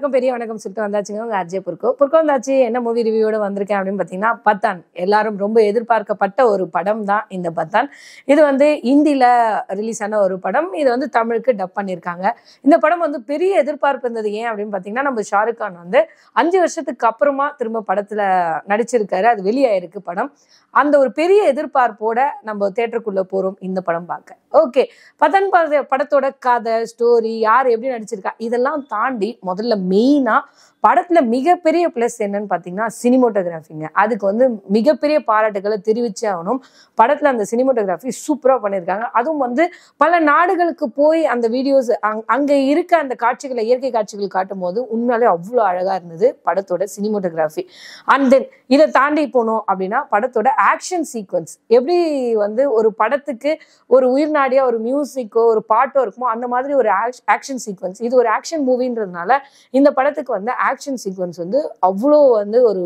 எல்லாருக்கும் பெரிய வணக்கம் சொல்லிட்டு வந்தாச்சுங்க உங்கள் அஜய் புர்கோ புர்கோ வந்தாச்சு என்ன மூவி ரிவியூட வந்திருக்கேன் அப்படின்னு பார்த்தீங்கன்னா பத்தான் எல்லாரும் ரொம்ப எதிர்பார்க்கப்பட்ட ஒரு படம் தான் இந்த பத்தான் இது வந்து இந்தியில ரிலீஸ் ஆன ஒரு படம் இது வந்து தமிழுக்கு டப் பண்ணியிருக்காங்க இந்த படம் வந்து பெரிய எதிர்பார்ப்பு இருந்தது ஏன் அப்படின்னு பார்த்தீங்கன்னா நம்ம ஷாருக் கான் வந்து அஞ்சு வருஷத்துக்கு அப்புறமா திரும்ப படத்தில் நடிச்சிருக்காரு அது வெளியாயிருக்கு படம் அந்த ஒரு பெரிய எதிர்பார்ப்போட நம்ம தேட்டருக்குள்ளே போகிறோம் இந்த படம் பார்க்க ஓகே பத்தான் படத்தோட கதை ஸ்டோரி யார் எப்படி நடிச்சிருக்கா இதெல்லாம் தாண்டி முதல்ல மெயினாக படத்துல மிகப்பெரிய பிளஸ் என்னன்னு பாத்தீங்கன்னா சினிமோட்டோகிராஃபிங்க அதுக்கு வந்து மிகப்பெரிய பாராட்டுகளை தெரிவிச்சே ஆகணும் படத்துல அந்த சினிமோட்டோகிராஃபி சூப்பரா பண்ணியிருக்காங்க அதுவும் வந்து பல நாடுகளுக்கு போய் அந்த வீடியோஸ் அங்க இருக்க அந்த காட்சிகளை இயற்கை காட்சிகள் காட்டும் போது உண்மையாலே அவ்வளோ அழகா இருந்தது படத்தோட சினிமோட்டோகிராஃபி அண்ட் தென் இதை தாண்டி போனோம் அப்படின்னா படத்தோட ஆக்ஷன் சீக்வன்ஸ் எப்படி வந்து ஒரு படத்துக்கு ஒரு உயிர்நாடியா ஒரு மியூசிக்கோ ஒரு பாட்டோ இருக்குமோ அந்த மாதிரி ஒரு ஆக்ஷன் சீக்வன்ஸ் இது ஒரு ஆக்ஷன் மூவின்றதுனால இந்த படத்துக்கு வந்து ஆக்ஷன் சீக்வன்ஸ் வந்து அவ்வளோ வந்து ஒரு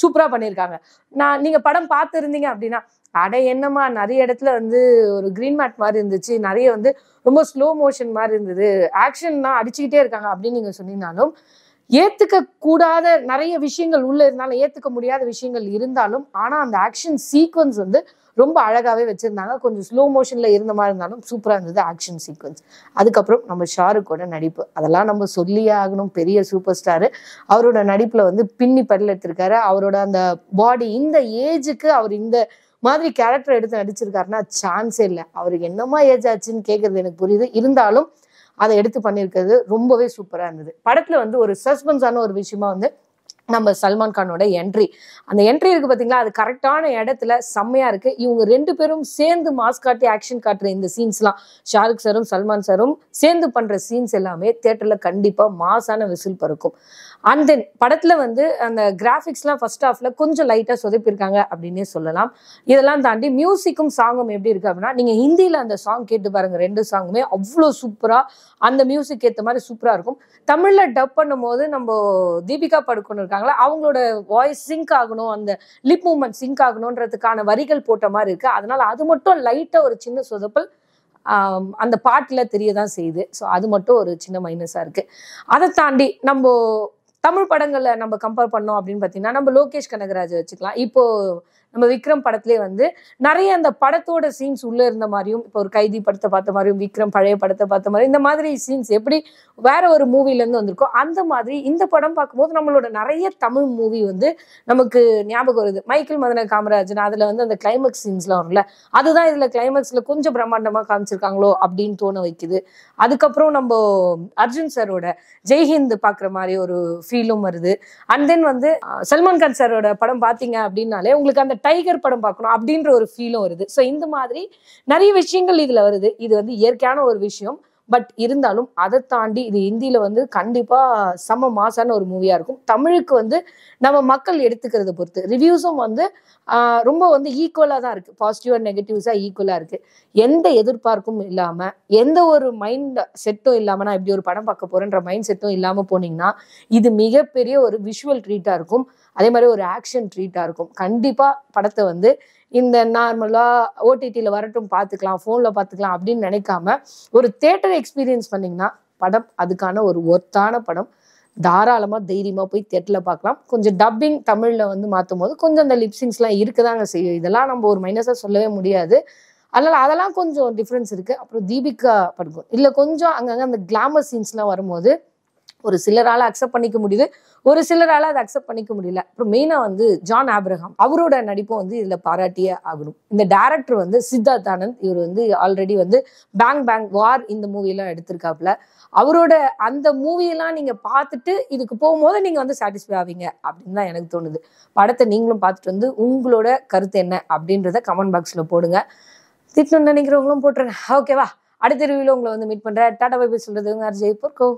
சூப்பராக பண்ணியிருக்காங்க நான் நீங்கள் படம் பார்த்துருந்தீங்க அப்படின்னா அட என்னம்மா நிறைய இடத்துல வந்து ஒரு கிரீன் மேட் மாதிரி இருந்துச்சு நிறைய வந்து ரொம்ப ஸ்லோ மோஷன் மாதிரி இருந்தது ஆக்ஷன்லாம் அடிச்சுக்கிட்டே இருக்காங்க அப்படின்னு நீங்கள் சொன்னீங்கனாலும் ஏற்றுக்க கூடாத நிறைய விஷயங்கள் உள்ளே இருந்தாலும் ஏற்றுக்க முடியாத விஷயங்கள் இருந்தாலும் ஆனால் அந்த ஆக்ஷன் சீக்வன்ஸ் வந்து ரொம்ப அழகாகவே வச்சுருந்தாங்க கொஞ்சம் ஸ்லோ மோஷனில் இருந்த மாதிரி இருந்தாலும் சூப்பராக இருந்தது ஆக்ஷன் சீக்வன்ஸ் அதுக்கப்புறம் நம்ம ஷாருக்கோட நடிப்பு அதெல்லாம் நம்ம சொல்லியே ஆகணும் பெரிய சூப்பர் ஸ்டாரு அவரோட நடிப்பில் வந்து பின்னி படல் எடுத்திருக்காரு அவரோட அந்த பாடி இந்த ஏஜுக்கு அவர் இந்த மாதிரி கேரக்டர் எடுத்து நடிச்சிருக்காருன்னா சான்ஸே இல்லை அவருக்கு என்னமா ஏஜ் ஆச்சுன்னு கேட்கறது எனக்கு புரியுது இருந்தாலும் அதை எடுத்து பண்ணியிருக்கிறது ரொம்பவே சூப்பராக இருந்தது படத்தில் வந்து ஒரு சஸ்பென்ஸான ஒரு விஷயமா வந்து நம்ம சல்மான் கானோட என்ட்ரி அந்த என்ட்ரி இருக்கு பார்த்தீங்களா அது கரெக்டான இடத்துல செம்மையாக இருக்குது இவங்க ரெண்டு பேரும் சேர்ந்து மாஸ்க் காட்டி ஆக்ஷன் காட்டுற இந்த சீன்ஸ்லாம் ஷாருக் சாரும் சல்மான் சாரும் சேர்ந்து பண்ணுற சீன்ஸ் எல்லாமே தேட்டரில் கண்டிப்பாக மாசான விசில் பறக்கும் அண்ட் தென் படத்தில் வந்து அந்த கிராஃபிக்ஸ்லாம் ஃபர்ஸ்ட் ஹாஃபில் கொஞ்சம் லைட்டாக சொதப்பியிருக்காங்க அப்படின்னே சொல்லலாம் இதெல்லாம் தாண்டி மியூசிக்கும் சாங்கும் எப்படி இருக்குது அப்படின்னா நீங்கள் ஹிந்தியில் அந்த சாங் கேட்டு பாருங்கள் ரெண்டு சாங்குமே அவ்வளோ சூப்பராக அந்த மியூசிக் ஏற்ற மாதிரி சூப்பராக இருக்கும் தமிழில் டப் பண்ணும்போது நம்ம தீபிகா படுக்கணும் இருக்காங்களா அவங்களோட வாய்ஸ் சிங்க் ஆகணும் அந்த லிப் மூமெண்ட் சிங்க் ஆகணுன்றதுக்கான வரிகள் போட்ட மாதிரி இருக்கு அதனால அது மட்டும் லைட்டா ஒரு சின்ன சொதப்பல் அந்த பாட்டில் தெரிய தான் செய்யுது ஸோ அது மட்டும் ஒரு சின்ன மைனஸாக இருக்கு அதை தாண்டி நம்ம தமிழ் படங்களை நம்ம கம்பேர் பண்ணோம் அப்படின்னு பார்த்தீங்கன்னா நம்ம லோகேஷ் கனகராஜை வச்சுக்கலாம் இப்போது நம்ம விக்ரம் படத்திலே வந்து நிறைய அந்த படத்தோட சீன்ஸ் உள்ளே இருந்த மாதிரியும் இப்போ ஒரு கைதி படத்தை பார்த்த மாதிரியும் விக்ரம் பழைய படத்தை பார்த்த மாதிரி இந்த மாதிரி சீன்ஸ் எப்படி வேற ஒரு மூவிலேருந்து வந்திருக்கோ அந்த மாதிரி இந்த படம் பார்க்கும்போது நம்மளோட நிறைய தமிழ் மூவி வந்து நமக்கு ஞாபகம் வருது மைக்கேல் மதன காமராஜன் அதில் வந்து அந்த கிளைமேக்ஸ் சீன்ஸ்லாம் வரும்ல அதுதான் இதில் கிளைமேக்ஸில் கொஞ்சம் பிரம்மாண்டமாக காமிச்சிருக்காங்களோ அப்படின்னு தோண வைக்குது அதுக்கப்புறம் நம்ம அர்ஜுன் சாரோட ஜெய்ஹிந்த் பார்க்குற மாதிரி ஒரு ஃபீலும் வருது அண்ட் தென் வந்து சல்மான் கான் சாரோட படம் பார்த்தீங்க அப்படின்னாலே உங்களுக்கு அந்த டைகர் படம் பார்க்கணும் அப்படின்ற ஒரு ஃபீலும் வருது ஸோ இந்த மாதிரி நிறைய விஷயங்கள் இதில் வருது இது வந்து இயற்கையான ஒரு விஷயம் பட் இருந்தாலும் அதை தாண்டி இது ஹிந்தியில் வந்து கண்டிப்பாக செம்ம மாசான ஒரு மூவியாக இருக்கும் தமிழுக்கு வந்து நம்ம மக்கள் எடுத்துக்கிறத பொறுத்து ரிவ்யூஸும் வந்து ரொம்ப வந்து ஈக்குவலாக தான் இருக்குது பாசிட்டிவ் அண்ட் நெகட்டிவ்ஸாக ஈக்குவலாக இருக்குது எந்த எதிர்பார்ப்பும் இல்லாமல் எந்த ஒரு மைண்ட் செட்டும் இல்லாமல் நான் இப்படி ஒரு படம் பார்க்க போகிறேன்ற மைண்ட் செட்டும் இல்லாமல் போனீங்கன்னா இது மிகப்பெரிய ஒரு விஷுவல் ட்ரீட்டாக இருக்கும் அதே மாதிரி ஒரு ஆக்ஷன் ட்ரீட்டாக இருக்கும் கண்டிப்பாக படத்தை வந்து இந்த நார்மலாக ஓடிடியில் வரட்டும் பார்த்துக்கலாம் ஃபோனில் பார்த்துக்கலாம் அப்படின்னு நினைக்காம ஒரு தேட்டர் எக்ஸ்பீரியன்ஸ் பண்ணிங்கன்னா படம் அதுக்கான ஒரு ஒர்த்தான படம் தாராளமாக தைரியமாக போய் தேட்டரில் பார்க்கலாம் கொஞ்சம் டப்பிங் தமிழில் வந்து மாற்றும் போது கொஞ்சம் அந்த லிப்ஸிங்ஸ்லாம் இருக்க தாங்க செய்யும் இதெல்லாம் நம்ம ஒரு மைனஸாக சொல்லவே முடியாது அதனால் அதெல்லாம் கொஞ்சம் டிஃப்ரென்ஸ் இருக்குது அப்புறம் தீபிகா படுக்கும் இல்லை கொஞ்சம் அங்கங்கே அந்த கிளாமர் சீன்ஸ்லாம் வரும்போது ஒரு சிலரால் அக்செப்ட் பண்ணிக்க முடியுது ஒரு சிலரால் அதை அக்செப்ட் பண்ணிக்க முடியல அப்புறம் மெயினாக வந்து ஜான் ஆப்ரஹாம் அவரோட நடிப்பும் வந்து இதில் பாராட்டியே ஆகணும் இந்த டேரக்டர் வந்து சித்தார்த் ஆனந்த் இவர் வந்து ஆல்ரெடி வந்து பேங் பேங் வார் இந்த மூவிலாம் எடுத்திருக்காப்புல அவரோட அந்த மூவியெல்லாம் நீங்கள் பார்த்துட்டு இதுக்கு போகும்போது நீங்கள் வந்து சாட்டிஸ்ஃபை ஆவீங்க அப்படின்னு தான் எனக்கு தோணுது படத்தை நீங்களும் பார்த்துட்டு வந்து உங்களோட கருத்து என்ன அப்படின்றத கமெண்ட் பாக்ஸில் போடுங்க திட்டணும்னு நினைக்கிறவங்களும் போட்டுருங்க ஓகேவா அடுத்த ரிவியூவில் உங்களை வந்து மீட் பண்ணுறேன் டாடா பை சொல்கிறது ஜெய்பூர் கோ